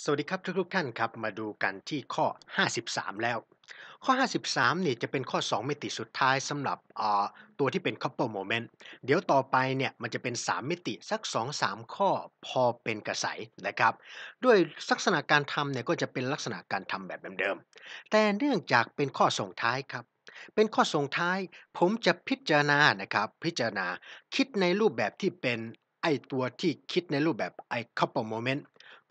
สวัสดีครับทุกทุกท่านครับ มาดูกันที่ข้อ 53 แล้ว ข้อ 53เนี่ยจะเป็นข้อ 2 มิติสุดท้ายสำหรับตัวที่เป็น couple moment เดี๋ยวต่อไปเนี่ย มันจะเป็น 3 มิติสัก 2-3 ข้อพอเป็นกระใสนะครับด้วยลักษณะการทำเนี่ยก็จะเป็นลักษณะการทำแบบเดิมๆแต่เนื่องจากเป็นข้อส่งท้ายครับ เป็นข้อส่งท้ายผมจะพิจารณานะครับพิจารณาคิดในรูปแบบที่เป็นไอตัวที่คิดในรูปแบบไอ couple moment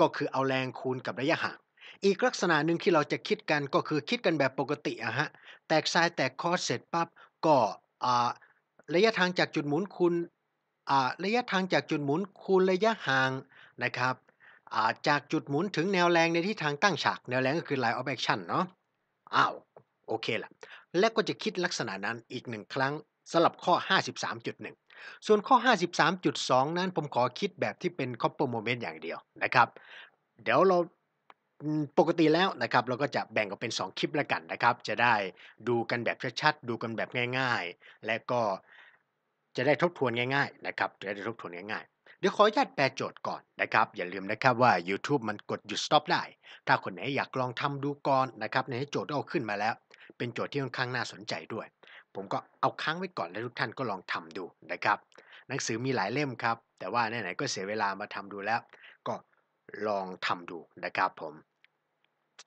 ก็คือเอาแรงคูณกับระยะห่าง อีกลักษณะหนึ่งที่เราจะคิดกันก็คือคิดกันแบบปกติอะฮะ แตกซ้ายแตกคอสเสร็จปั๊บก็ระยะทางจากจุดหมุนคูณระยะทางจากจุดหมุนคูณระยะห่างนะครับจากจุดหมุนถึงแนวแรงในที่ทางตั้งฉากแนวแรงก็คือ line of action เนาะ อ้าว โอเคละและก็จะคิดลักษณะนั้นอีกหนึ่งครั้งสำหรับข้อ 53.1ส่วนข้อ 53.2 นั้นผมขอคิดแบบที่เป็น c o p ร e โ moment อย่างเดียวนะครับ เดี๋ยวเราปกติแล้วนะครับเราก็จะแบ่งออกเป็น 2 คลิปแล้วกันนะครับจะได้ดูกันแบบชัด ๆ ดูกันแบบง่าย ๆ และก็จะได้ทบทวนง่ายๆนะครับจะได้ทบทวนง่าย ๆ เดี๋ยวขออนุญาตแปลโจทย์ก่อนนะครับ อย่าลืมนะครับว่า YouTube มันกดหยุด stop ได้ ถ้าคนไหนอยากลองทำดูก่อนนะครับในโจทย์ที่เอาขึ้นมาแล้ว เป็นโจทย์ที่ค่อนข้างน่าสนใจด้วยผมก็เอาค้างไว้ก่อนแล้วทุกท่านก็ลองทำดูนะครับ หนังสือมีหลายเล่มครับ แต่ว่าไหนๆก็เสียเวลามาทำดูแล้ว ก็ลองทำดูนะครับผม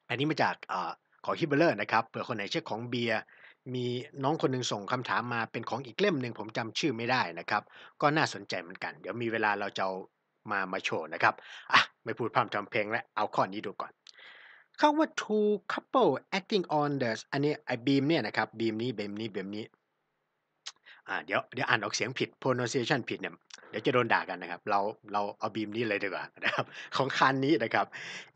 อันนี้มาจากอของฮิบเบอร์นะครับเผื่อคนไหนเชื่อของเบียร์มีน้องคนหนึ่งส่งคำถามมาเป็นของอีกเล่มหนึ่งผมจำชื่อไม่ได้นะครับ ก็น่าสนใจเหมือนกัน เดี๋ยวมีเวลาเราจะมามาโชว์นะครับอ่ะไม่พูดพร่ำทำเพลงแล้วเอาข้อนี้ดูก่อนคำว่า two couple acting on the อันนี้ไอ้บีมเนี่ยนะครับบีมนี้บีมนี้บีมนี้อ่าเดี๋ยวเดี๋ยวอ่านออกเสียงผิด pronunciation ผิด เนี่ย เดี๋ยวจะโดนด่ากันนะครับ เราเราเอาบีมนี้เลยดีกว่านะครับ ของคันนี้นะครับ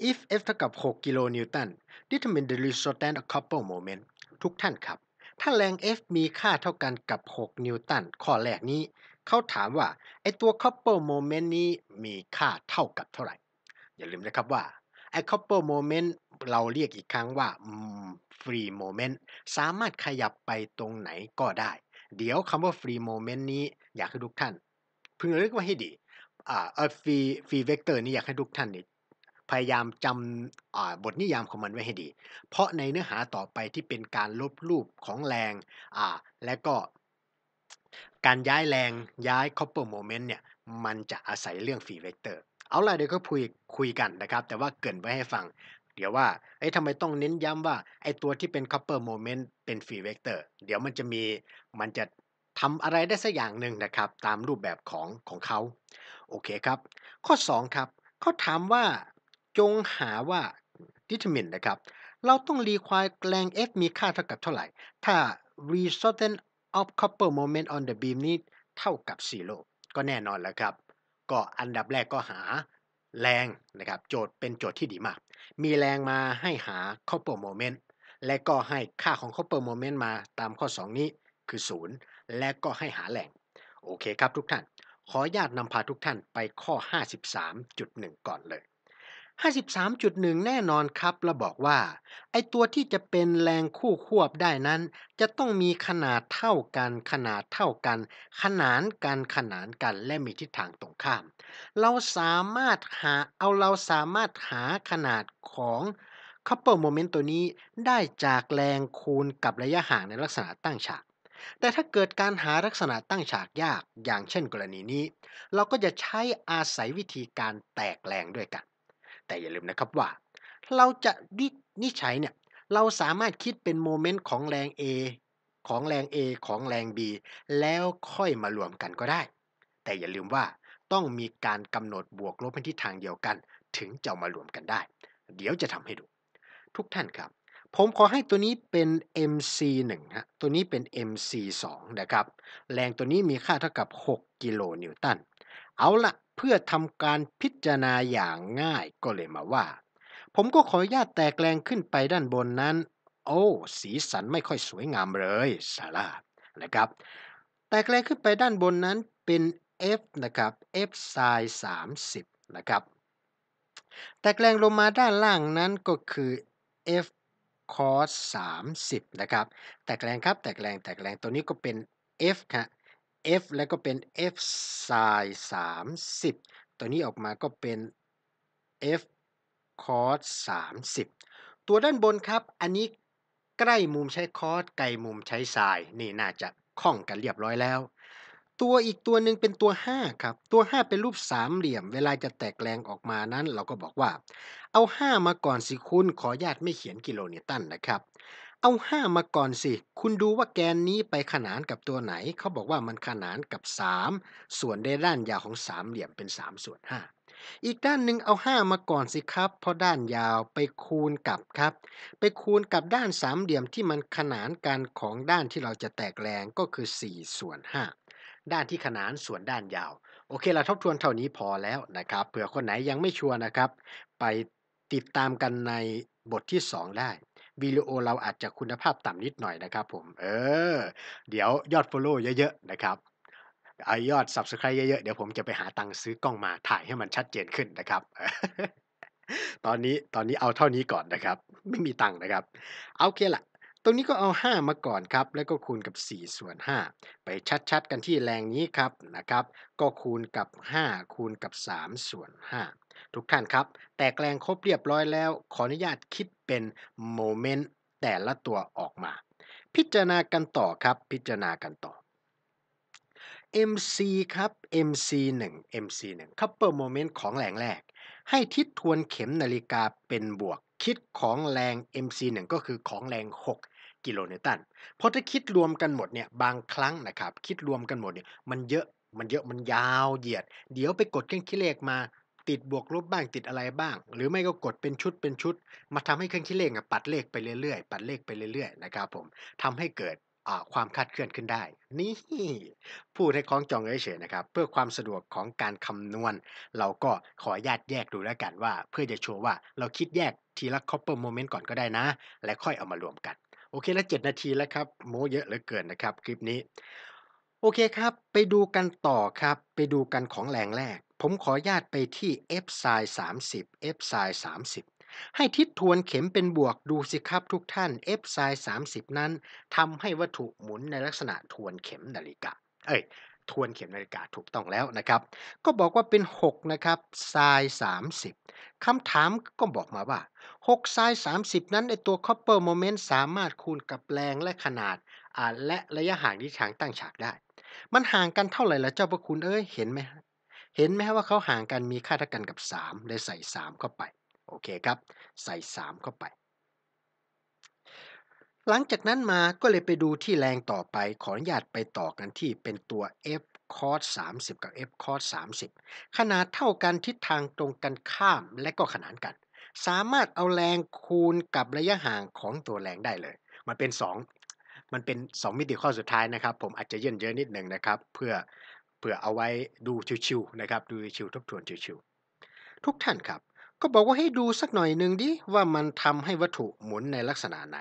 if f เท่ากับ6กิโลนิวตัน determine the resultant couple moment ทุกท่านครับ ถ้าแรง F มีค่าเท่ากันกับ 6 นิวตันข้อแรกนี้ เขาถามว่าไอตัว couple moment นี้มีค่าเท่ากับเท่าไหร่ อย่าลืมนะครับว่าไอ couple moment เราเรียกอีกครั้งว่าฟรีโมเมนต์สามารถขยับไปตรงไหนก็ได้ เดี๋ยวคำว่าฟรีโมเมนต์นี้อยากให้ทุกท่านพึงระลึกไว้ให้ดีอ่าฟรีฟีเวกเตอร์นี้อยากให้ทุกท่านนี่พยายามจำบทนิยามของมันไว้ให้ดี เพราะในเนื้อหาต่อไปที่เป็นการลบรูปของแรงอ่าและก็การย้ายแรงย้าย c o p ร e โ moment เนี่ย มันจะอาศัยเรื่องฟรีเวกเตอร์ เอาล่ะเดี๋ยวก็คุยคุยกันนะครับ แต่ว่าเกินไว้ให้ฟังเดี๋ยวว่าเอ้ทำไมต้องเน้นย้ำว่า ไอ้ตัวที่เป็น couple moment เป็นฟรีเวกเตอร์เดี๋ยวมันจะมีมันจะทำอะไรได้สักอย่างหนึ่งนะครับ ตามรูปแบบของของเขาโอเคครับ ข้อ 2 ครับเขาถามว่าจงหาว่า determine นะครับ เราต้องรีควายแรง f มีค่าเท่ากับเท่าไหร่ ถ้า resultant of couple moment on the beam นี้เท่ากับ 0 ก็แน่นอนแล้วครับ ก็อันดับแรกก็หาแรงนะครับโจทย์เป็นโจทย์ที่ดีมากมีแรงมาให้หา c o อ p ์โ moment และก็ให้ค่าของ c o อ p ์โ moment มาตามข้อ 2 นี้คือ 0 และก็ให้หาแหล่ง โอเคครับทุกท่าน ขออนุญาตนำพาทุกท่านไปข้อ 53.1 ก่อนเลย53.1 แน่นอนครับ และบอกว่า ไอตัวที่จะเป็นแรงคู่ควบได้นั้น จะต้องมีขนาดเท่ากัน ขนาดเท่ากัน ขนานกัน ขนานกันและมีทิศทางตรงข้าม เราสามารถหาเอาเราสามารถหาขนาดของคัพเปอร์โมเมนต์ตัวนี้ได้จากแรงคูณกับระยะห่างในลักษณะตั้งฉาก แต่ถ้าเกิดการหาลักษณะตั้งฉากยากอย่างเช่นกรณีนี้ เราก็จะใช้อาศัยวิธีการแตกแรงด้วยกันแต่อย่าลืมนะครับว่าเราจะนิชัยเนี่ย เราสามารถคิดเป็นโมเมนต์ของแรง A ของแรง A ของแรง B แล้วค่อยมารวมกันก็ได้ แต่อย่าลืมว่าต้องมีการกำหนดบวกลบในทิศทางเดียวกัน ถึงจะมารวมกันได้ เดี๋ยวจะทำให้ดู ทุกท่านครับ ผมขอให้ตัวนี้เป็น mc 1ฮะตัวนี้เป็น mc 2นะครับ แรงตัวนี้มีค่าเท่ากับ6กิโลนิวตันเอาละเพื่อทำการพิจารณาอย่างง่ายก็เลยมาว่า ผมก็ขออนุญาตแตกแรงขึ้นไปด้านบนนั้นโอ้สีสันไม่ค่อยสวยงามเลยซาร่านะครับ แตกแรงขึ้นไปด้านบนนั้นเป็น f นะครับ f ไซน์30 นะครับ แตกแรงลงมาด้านล่างนั้นก็คือ f cos 30นะครับแตกแรงครับแตกแรงแตกแรงตัวนี้ก็เป็น f ัะ f แล้วก็เป็น f ไซน์สามสิบตัวนี้ออกมาก็เป็น f cos สามสิบตัวด้านบนครับ อันนี้ใกล้มุมใช้คอสไกลมุมใช้ไซน์นี่น่าจะคล่องกันเรียบร้อยแล้ว ตัวอีกตัวหนึ่งเป็นตัว 5 ครับ ตัว 5 เป็นรูปสามเหลี่ยม เวลาจะแตกแรงออกมานั้น เราก็บอกว่า เอา 5 มาก่อนสิคุณขอญาตไม่เขียนกิโลนิวตันนะครับเอาห้ามาก่อน สิ คุณดูว่าแกนนี้ไปขนานกับตัวไหน เขาบอกว่ามันขนานกับสามส่วนในด้านยาวของสามเหลี่ยมเป็นสามส่วนห้าอีกด้านหนึ่งเอาห้ามาก่อน สิครับ เพราะด้านยาวไปคูณกับครับ ไปคูณกับด้านสามเหลี่ยมที่มันขนานกันของด้านที่เราจะแตกแรงก็คือ 4 ส่วน 5 ด้านที่ขนานส่วนด้านยาว โอเคเราทบทวนเท่านี้พอแล้วนะครับ เผื่อคนไหนยังไม่ชัวร์นะครับ ไปติดตามกันในบทที่ 2 ได้วิดีโอเราอาจจะคุณภาพต่ำนิดหน่อยนะครับ ผม เออ เดี๋ยวยอด Follow เยอะๆนะครับ ไอยอด Subscribe เยอะๆ เดี๋ยวผมจะไปหาตังค์ซื้อกล้องมาถ่ายให้มันชัดเจนขึ้นนะครับ ตอนนี้ตอนนี้เอาเท่านี้ก่อนนะครับ ไม่มีตังค์นะครับเอาเคละตรงนี้ก็เอา 5 มาก่อนครับ แล้วก็คูณกับ4ส่วน5ไปชัด ๆ กันที่แรงนี้ครับนะครับ ก็คูณกับ 5 คูณกับ3ส่วน5ทุกท่านครับ แตกแรงครบเรียบร้อยแล้ว ขออนุญาตคิดเป็นโมเมนต์แต่ละตัวออกมา พิจารณากันต่อครับพิจารณากันต่อ MC ครับ MC 1 MC 1 couple moment ของแรงแรก ให้ทิศทวนเข็มนาฬิกาเป็นบวก คิดของแรง MC 1ก็คือของแรง 6 กิโลนิวตันเพราะถ้าคิดรวมกันหมดเนี่ยบางครั้งนะครับคิดรวมกันหมดเนี่ยมันเยอะมันเยอะมันยาวเหยียด เดี๋ยวไปกดเครื่องคิดเลขมาติดบวกลบบ้างติดอะไรบ้าง หรือไม่ก็กดเป็นชุดเป็นชุด มาทำให้เครื่องคิดเลขปัดเลขไปเรื่อย ๆ ปัดเลขไปเรื่อยๆนะครับผมทำให้เกิดความคาดเคลื่อนขึ้นได้ นี่ พูดให้คล้องจองเฉยๆนะครับ เพื่อความสะดวกของการคำนวณ เราก็ขอญาตแยกดูแล้วกันว่าเพื่อจะโชว์ว่าเราคิดแยกทีละคเปอร์โมเมนต์ก่อนก็ได้นะ และค่อยเอามารวมกันโอเคแล้วเจ็ดนาทีแล้วครับโมเยอะเหลือเกินนะครับคลิปนี้ โอเคครับ ไปดูกันต่อครับไปดูกันของแรงแรกผมขอญาตไปที่ f ไซน์30 f ไซน์30 ให้ทิศทวนเข็มเป็นบวกดูสิครับทุกท่าน f ไซน์30 นั้นทำให้วัตถุหมุนในลักษณะทวนเข็มนาฬิกา เอ้ย ทวนเข็มนาฬิกาถูกต้องแล้วนะครับ ก็บอกว่าเป็น 6 นะครับ ไซน์30คำถามก็บอกมาว่า6ไซน์30 นั้นในตัว copper moment สามารถคูณกับแรงและขนาด และระยะห่างที่ช้างตั้งฉากได้ มันห่างกันเท่าไหร่ละเจ้าพระคุณ เอ้ย เห็นไหมเห็นไหมว่าเขาห่างกันมีค่าเท่ากันกับ3เลยใส่ 3 เข้าไป โอเคครับ ใส่ 3 เข้าไป หลังจากนั้นมาก็เลยไปดูที่แรงต่อไปขออนุญาตไปต่อกันที่เป็นตัว f cos 30 กับ f cos 30 ขนาดเท่ากันทิศทางตรงกันข้ามและก็ขนานกัน สามารถเอาแรงคูณกับระยะห่างของตัวแรงได้เลย มันเป็น2มันเป็น 2 มิติข้อสุดท้ายนะครับ ผมอาจจะเยื่นเยอะนิดหนึ่งนะครับ เพื่อเพื่อเอาไว้ดูชิวๆนะครับดูชิวทบทวนชิวๆทุกท่านครับ ก็บอกว่าให้ดูสักหน่อยหนึ่งดิว่ามันทำให้วัตถุหมุนในลักษณะไหน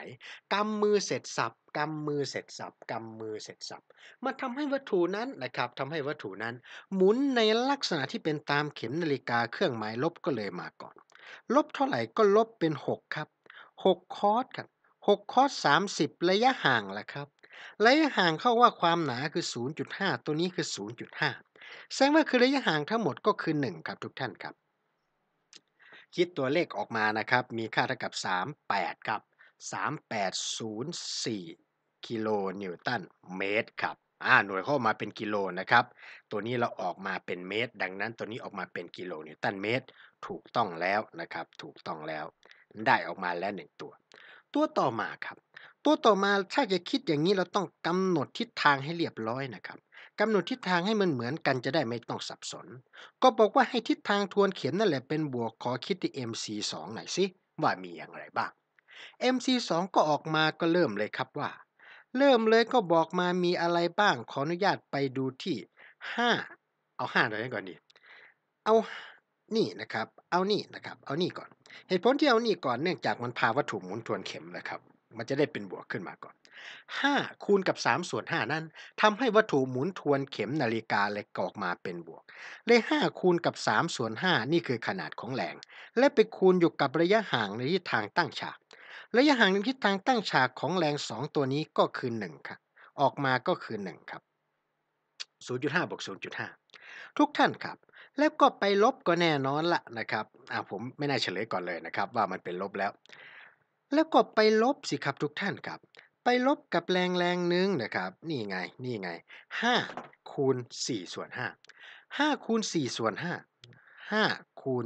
กำมือเสร็จสับกำมือเสร็จสับกำมือเสร็จสับมันทำให้วัตถุนั้นนะครับทำให้วัตถุนั้น หมุนในลักษณะที่เป็นตามเข็มนาฬิกาเครื่องหมายลบก็เลยมาก่อน ลบเท่าไหร่ก็ลบเป็น 6 ครับ 6 คอร์สครับ6คอร์สิบระยะห่างแหละครับระยะห่างเข้าว่าความหนาคือ 0.5 ตัวนี้คือ 0.5 แสดงว่าคือระยะห่างทั้งหมดก็คือ 1 ครับทุกท่านครับ คิดตัวเลขออกมานะครับ มีค่าเท่ากับ 38 ครับ 3804 กิโลนิวตันเมตรครับอ่าหน่วยเข้ามาเป็นกิโลนะครับ ตัวนี้เราออกมาเป็นเมตร ดังนั้นตัวนี้ออกมาเป็นกิโลนิวตันเมตร ถูกต้องแล้วนะครับ ถูกต้องแล้ว ได้ออกมาแล้วหนึ่งตัว ตัวต่อมาครับตัวต่อมาถ้าจะคิดอย่างนี้เราต้องกำหนดทิศทางให้เรียบร้อยนะครับกำหนดทิศทางให้มันเหมือนกันจะได้ไม่ต้องสับสนก็บอกว่าให้ทิศทางทวนเข็มนั่นแหละเป็นบวกขอคิดที่ MC2 หน่อยสิว่ามีอย่างไรบ้าง MC2 ก็ออกมาก็เริ่มเลยครับว่า เริ่มเลยก็บอกมามีอะไรบ้าง ขออนุญาตไปดูที่ 5 เอา5หน่อยก่อนดีเอานี่นะครับเอานี่นะครับเอานี่ก่อนเหตุผลที่เอานี่ก่อนเนื่องจากมันพาวัตถุหมุนทวนเข็มนะครับมันจะได้เป็นบวกขึ้นมาก่อน 5 คูณกับ3ส่วน5นั้นทำให้วัตถุหมุนทวนเข็มนาฬิกาเหล็กออกมาเป็นบวกเลข5คูณกับ3ส่วน5นี่คือขนาดของแรง และไปคูณอยู่กับระยะห่างในทิศทางตั้งฉาก ระยะห่างในทิศทางตั้งฉากของแรง2ตัวนี้ก็คือ1ครับ ออกมาก็คือ1ครับ0.5บวก0.5ทุกท่านครับ แล้วก็ไปลบก็แน่นอนละนะครับ อ่าผมไม่น่าเฉลยก่อนเลยนะครับ ว่ามันเป็นลบแล้วแล้วก็ไปลบสิครับทุกท่านครับ ไปลบกับแรงแรงหนึ่งนะครับ นี่ไง นี่ไง5คูณ4ส่วน 5 5คูณ4ส่วน 5 5คูณ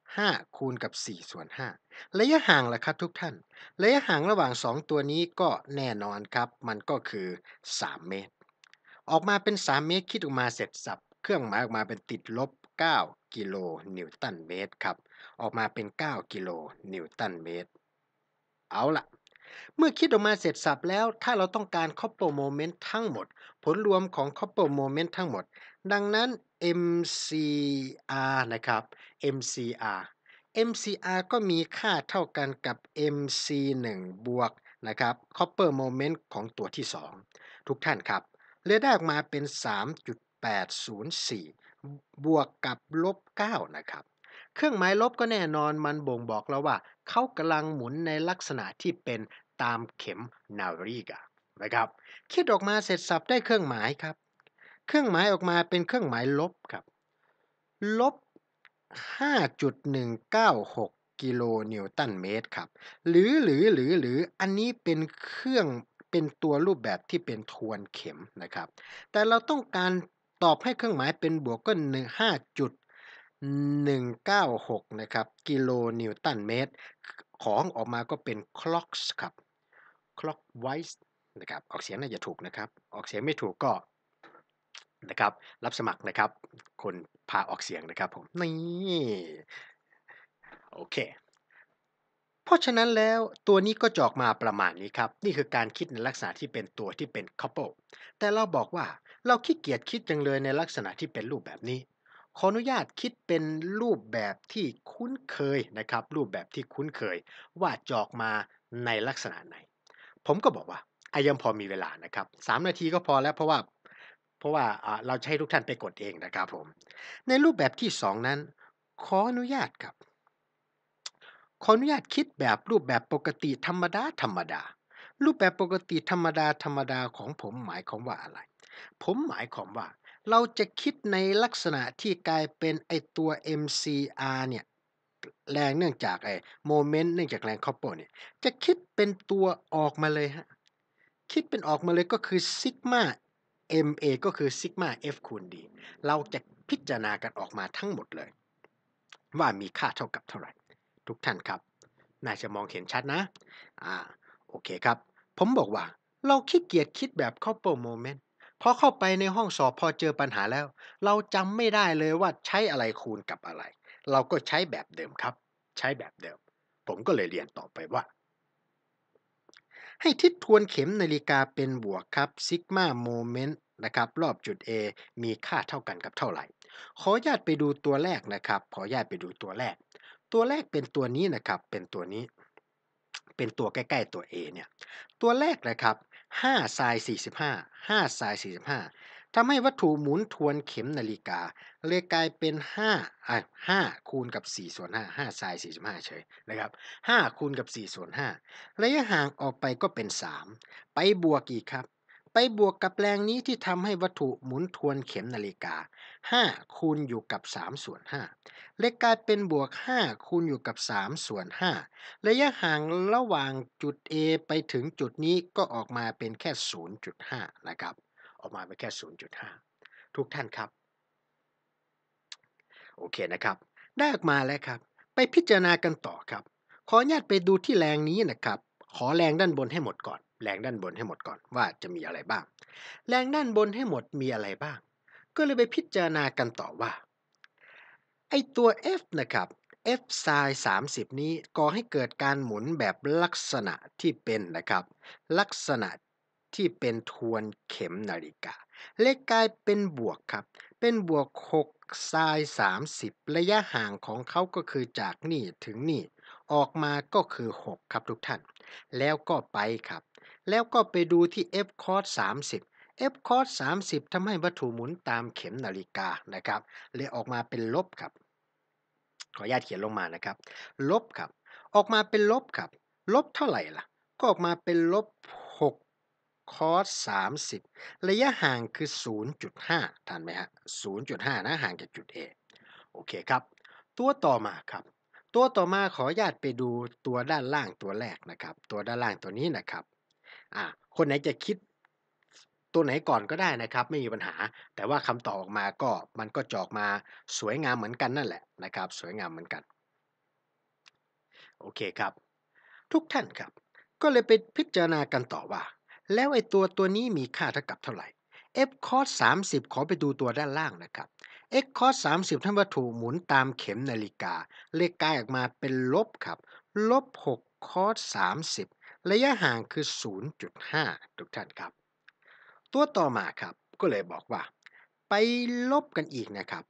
5คูณกับ4ส่วน5ระยะห่างล่ะครับทุกท่าน ระยะห่างระหว่าง 2 ตัวนี้ก็แน่นอนครับ มันก็คือ 3 เมตร ออกมาเป็น 3 เมตร คิดออกมาเสร็จสับ เครื่องหมายออกมาเป็นติดลบ 9 กิโลนิวตันเมตรครับ ออกมาเป็น9กิโลนิวตันเมตรเอาละเมื่อคิดออกมาเสร็จสับแล้ว ถ้าเราต้องการ couple moment ทั้งหมด ผลรวมของ couple moment ทั้งหมด ดังนั้น MCR นะครับ MCR MCR ก็มีค่าเท่ากันกับ MC1 บวกนะครับ c o p ร e โ moment ของตัวที่ 2 ทุกท่านครับ เลได้ออกมาเป็น 3.804 บวกกับลบ9นะครับเครื่องหมายลบก็แน่นอนมันบ่งบอกแล้วว่า เขากำลังหมุนในลักษณะที่เป็นตามเข็มนาฬิกานะครับคิดออกมาเสร็จสับได้เครื่องหมายครับ เครื่องหมายออกมาเป็นเครื่องหมายลบครับลบ5.196กิโลนิวตันเมตรครับหรือหรือหรือหรืออันนี้เป็นเครื่องเป็นตัวรูปแบบที่เป็นทวนเข็มนะครับแต่เราต้องการตอบให้เครื่องหมายเป็นบวกก็196นะครับกิโลนิวตันเมตร ของออกมาก็เป็น clocks ครับ clockwise นะครับออกเสียงน่าจะถูกนะครับ ออกเสียงไม่ถูกก็ นะครับรับสมัครนะครับคนพาออกเสียงนะครับ ผมนี่โอเคเพราะฉะนั้นแล้วตัวนี้ก็จอกมาประมาณนี้ครับ นี่คือการคิดในลักษณะที่เป็นตัวที่เป็น couple แต่เราบอกว่าเราขี้เกียจคิดจังเลยในลักษณะที่เป็นรูปแบบนี้ขออนุญาตคิดเป็นรูปแบบที่คุ้นเคยนะครับ รูปแบบที่คุ้นเคยว่าจออกมาในลักษณะไหน ผมก็บอกว่าอายังพอมีเวลานะครับ3นาทีก็พอแล้วเพราะว่าเพราะว่าเราจะให้ทุกท่านไปกดเองนะครับผม ในรูปแบบที่ 2 นั้น ขออนุญาตครับขออนุญาตคิดแบบรูปแบบปกติธรรมดา ธรรมดา รูปแบบปกติธรรมดาธรรมดาของผมหมายความว่าอะไร ผมหมายความว่าเราจะคิดในลักษณะที่กลายเป็นไอตัว MCR เนี่ยแรงเนื่องจากไอโมเมนต์เนื่องจากแรงคอปเปร์เนี่ยจะคิดเป็นตัวออกมาเลยฮะคิดเป็นออกมาเลยก็คือซิกมา MA ก็คือซิกมา F คูณ D เราจะพิจารณากันออกมาทั้งหมดเลย ว่ามีค่าเท่ากับเท่าไหร่ ทุกท่านครับ น่าจะมองเห็นชัดนะอ่าโอเคครับ ผมบอกว่าเราขี้เกียจคิดแบบเปอร์โมเมนต์พอเข้าไปในห้องสอบพอเจอปัญหาแล้ว เราจำไม่ได้เลยว่าใช้อะไรคูณกับอะไร เราก็ใช้แบบเดิมครับ ใช้แบบเดิมผมก็เลยเรียนต่อไปว่า ให้ทิศทวนเข็มนาฬิกาเป็นบวกครับซิกมาโมเมนต์นะครับ รอบจุด A มีค่าเท่ากันกับเท่าไหร่ ขอญาตไปดูตัวแรกนะครับขอญาตไปดูตัวแรก ตัวแรกเป็นตัวนี้นะครับ เป็นตัวนี้ เป็นตัวใกล้ๆตัว A เนี่ยตัวแรกนะครับ5ไซา์45 5ไซน์45ทำให้วัตถุหมุนทวนเข็มนาฬิกา เลยกลายเป็น5อ่ะ5คูณกับ4ส่วน5 5ไซน์45เฉยนะครับ5คูณกับ 4 ส่วน 5 ระยะห่างออกไปก็เป็น 3 ไปบวกอีกครับ ไปบวกกับแรงนี้ที่ทำให้วัตถุหมุนทวนเข็มนาฬิกา5 คูณอยู่กับ 3 ส่วน5เลยกลายเป็นบวก 5คูณอยู่กับ 3 ส่วน5ระยะห่างระหว่างจุด A ไปถึงจุดนี้ก็ออกมาเป็นแค่ 0.5นะครับออกมาเป็นแค่ 0.5 ทุกท่านครับโอเคนะครับได้ออกมาแล้วครับ ไปพิจารณากันต่อครับ ขออนุญาตไปดูที่แรงนี้นะครับขอแรงด้านบนให้หมดก่อน แรงด้านบนให้หมดก่อนว่าจะมีอะไรบ้าง แรงด้านบนให้หมดมีอะไรบ้างก็เลยไปพิจารณากันต่อว่าไอตัว f นะครับ f ไซ์30 นี้ก่อให้เกิดการหมุนแบบลักษณะที่เป็นนะครับลักษณะที่เป็นทวนเข็มนาฬิกา เลขกลายเป็นบวกครับเป็นบวก6ไซน์30 ระยะห่างของเขาก็คือจากนี่ถึงนี่ ออกมาก็คือ 6 ครับทุกท่าน แล้วก็ไปครับ แล้วก็ไปดูที่ f cos 30เอฟคอร์ส30ทำให้วัตถุหมุนตามเข็มนาฬิกานะครับเลยออกมาเป็นลบครับ ขออนุญาตเขียนลงมานะครับลบครับออกมาเป็นลบครับ ลบเท่าไหร่ล่ะก็ออกมาเป็นลบ6คอร์ส30 ระยะห่างคือ 0.5ทันไหมฮะ0.5 นะห่างจากจุด A โอเคครับตัวต่อมาครับ ตัวต่อมาขออนุญาตไปดูตัวด้านล่างตัวแรกนะครับตัวด้านล่างตัวนี้นะครับอ่าคนไหนจะคิดตัวไหนก่อนก็ได้นะครับ ไม่มีปัญหา แต่ว่าคำตอบออกมาก็มันก็จอกมาสวยงามเหมือนกันนั่นแหละนะครับ สวยงามเหมือนกันโอเคครับ ทุกท่านครับ ก็เลยไปพิจารณากันต่อว่า แล้วไอ้ตัวตัวนี้มีค่าเท่ากับเท่าไหร่ f cos 30 ขอไปดูตัวด้านล่างนะครับ x cos 30ท่านวัตถุหมุนตามเข็มนาฬิกา เลขกลายออกมาเป็นลบครับลบ6 cos 30 ระยะห่างคือ 0.5 ทุกท่านครับตัวต่อมาครับก็เลยบอกว่า ไปลบกันอีกนะครับ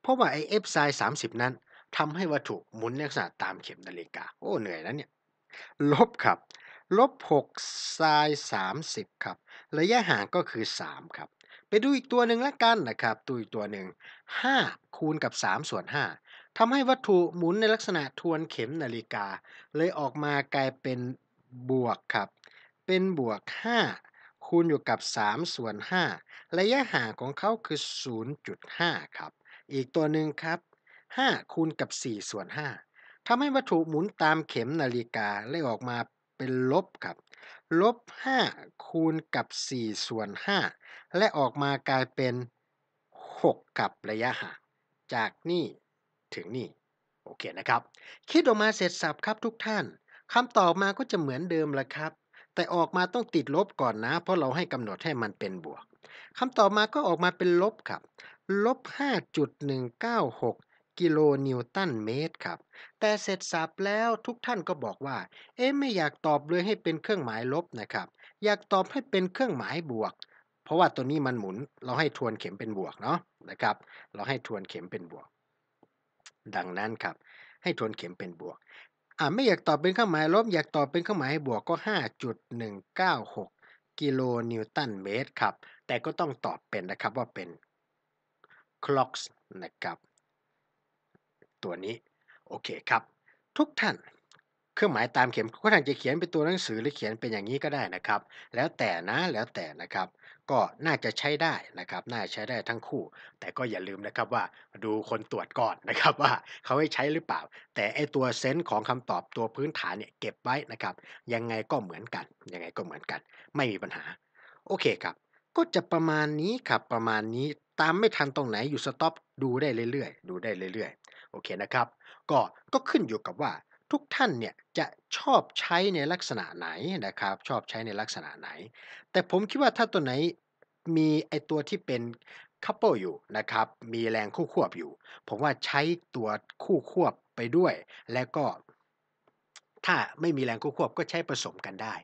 เพราะว่าไอเอฟไซสามสิบนั้นทำให้วัตถุหมุนในลักษณะตามเข็มนาฬิกาโอ้เหนื่อยนะเนี่ยลบครับ ลบหกไซสามสิบครับระยะห่างก็คือสามครับ ไปดูอีกตัวหนึ่งละกันนะครับตัวอีกตัวหนึ่งห้าคูณกับสามส่วนห้าทำให้วัตถุหมุนในลักษณะทวนเข็มนาฬิกา เลยออกมากลายเป็นบวกครับเป็นบวก 5คูณอยู่กับ3ส่วน5ระยะห่างของเขาคือ 0.5 ครับ อีกตัวหนึ่งครับ 5 คูณกับ4ส่วน5ทำให้วัตถุหมุนตามเข็มนาฬิกาเลยออกมาเป็นลบครับลบ5คูณกับ4ส่วน5และออกมากลายเป็น 6 กับระยะห่างจากนี่ถึงนี่โอเคนะครับ คิดออกมาเสร็จสับครับ ทุกท่านคำตอบมาก็จะเหมือนเดิมละครับแต่ออกมาต้องติดลบก่อนนะ เพราะเราให้กำหนดให้มันเป็นบวกคำตอบมาก็ออกมาเป็นลบครับลบ5.196กิโลนิวตันเมตรครับ แต่เสร็จสับแล้วทุกท่านก็บอกว่าเอ๊ะไม่อยากตอบเลยให้เป็นเครื่องหมายลบนะครับ อยากตอบให้เป็นเครื่องหมายบวก เพราะว่าตัวนี้มันหมุน เราให้ทวนเข็มเป็นบวกเนาะนะครับ เราให้ทวนเข็มเป็นบวก ดังนั้นครับให้ทวนเข็มเป็นบวกอ่าไม่อยากตอบเป็นเครื่องหมายลบ อยากตอบเป็นเครื่องหมาย บวกก็ 5.196 กิโลนิวตันเมตรครับ แต่ก็ต้องตอบเป็นนะครับว่าเป็น clocks นะครับ ตัวนี้ โอเคครับ ทุกท่านเครื่องหมาย ตามเข็มก็ทางจะเขียนเป็นตัวหนังสือหรือเขียนเป็นอย่างนี้ก็ได้นะครับ แล้วแต่นะแล้วแต่นะครับ ก็น่าจะใช้ได้นะครับ น่าใช้ได้ทั้งคู่ แต่ก็อย่าลืมนะครับว่าดูคนตรวจก่อนนะครับว่าเขาให้ใช้หรือเปล่า แต่ไอตัวเซนส์ของคำตอบตัวพื้นฐานเนี่ยเก็บไว้นะครับยังไงก็เหมือนกัน ยังไงก็เหมือนกันไม่มีปัญหาโอเคครับก็จะประมาณนี้ครับประมาณนี้ตามไม่ทันตรงไหนอยู่สต็อปดูได้เรื่อยๆดูได้เรื่อยๆโอเคนะครับ ก็ก็ขึ้นอยู่กับว่าทุกท่านเนี่ยจะชอบใช้ในลักษณะไหนนะครับ ชอบใช้ในลักษณะไหน แต่ผมคิดว่าถ้าตัวไหนมีไอตัวที่เป็น couple อยู่นะครับ มีแรงคู่ควบอยู่ ผมว่าใช้ตัวคู่ควบไปด้วย แล้วก็ ถ้าไม่มีแรงคู่ควบก็ใช้ผสมกันได้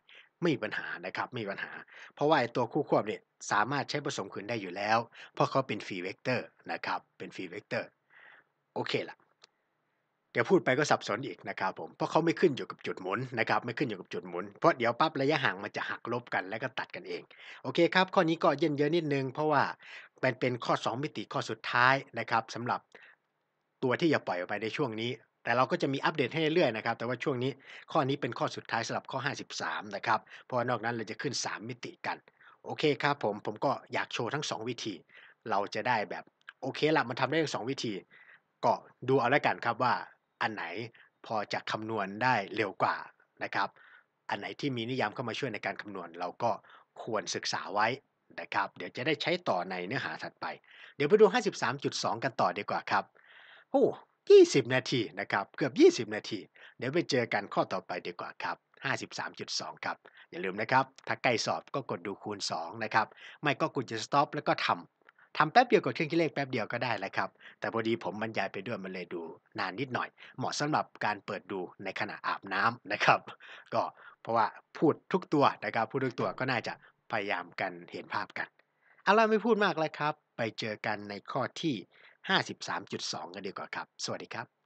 ไม่มีปัญหานะครับไม่มีปัญหา เพราะว่าไอตัวคู่ควบเนี่ยสามารถใช้ผสมคืนได้อยู่แล้ว เพราะเขาเป็นฟรีเวกเตอร์นะครับเป็นฟรีเวกเตอร์โอเคล่ะเดี๋ยวพูดไปก็สับสนอีกนะครับ ผมเพราะเขาไม่ขึ้นอยู่กับจุดหมุนนะครับ ไม่ขึ้นอยู่กับจุดหมุนเพราะเดี๋ยวปั๊บระยะห่างมันจะหักลบกันแล้วก็ตัดกันเอง โอเคครับ ข้อนี้ก็เย็นเยอะนิดนึง เพราะว่าเป็นเป็นข้อ 2 มิติข้อสุดท้ายนะครับสำหรับตัวที่อย่าปล่อยออกไปในช่วงนี้ แต่เราก็จะมีอัปเดตให้เรื่อยนะครับ แต่ว่าช่วงนี้ ข้อนี้เป็นข้อสุดท้ายสำหรับข้อ53นะครับเพราะนอกนั้นเราจะขึ้น 3 มิติกันโอเคครับผมผมก็อยากโชว์ทั้ง 2 วิธี เราจะได้แบบโอเคละมันทำได้ทั้งสองวิธี ก็ดูเอาแล้วกันครับว่าอันไหนพอจะคำนวณได้เร็วกว่านะครับอันไหนที่มีนิยามเข้ามาช่วยในการคำนวณเราก็ควรศึกษาไว้นะครับ เดี๋ยวจะได้ใช้ต่อในเนื้อหาถัดไป เดี๋ยวไปดู53.2 กันต่อดีกว่าครับโอ้20 นาทีนะครับเกือบ20 นาที เดี๋ยวไปเจอกันข้อต่อไปดีกว่าครับ 53.2 ครับ อย่าลืมนะครับ ถ้าใกล้สอบก็กดดูคูณ2นะครับไม่ก็กดจะสต็อปแล้วก็ทำทำแป๊บเดียวกดเครื่องคิดเลขแป๊บเดียวก็ได้แลยครับ แต่พอดีผมบรรยายไปด้วยมันเลยดูนานนิดหน่อย เหมาะสำหรับการเปิดดูในขณะอาบน้ำนะครับ ก็เพราะว่าพูดทุกตัวนะครับพูดทุกตัวก็น่าจะพยายามกันเห็นภาพกันเอาล่ะไม่พูดมากแล้วครับ ไปเจอกันในข้อที่ 53.2 กันดีกว่าครับ สวัสดีครับ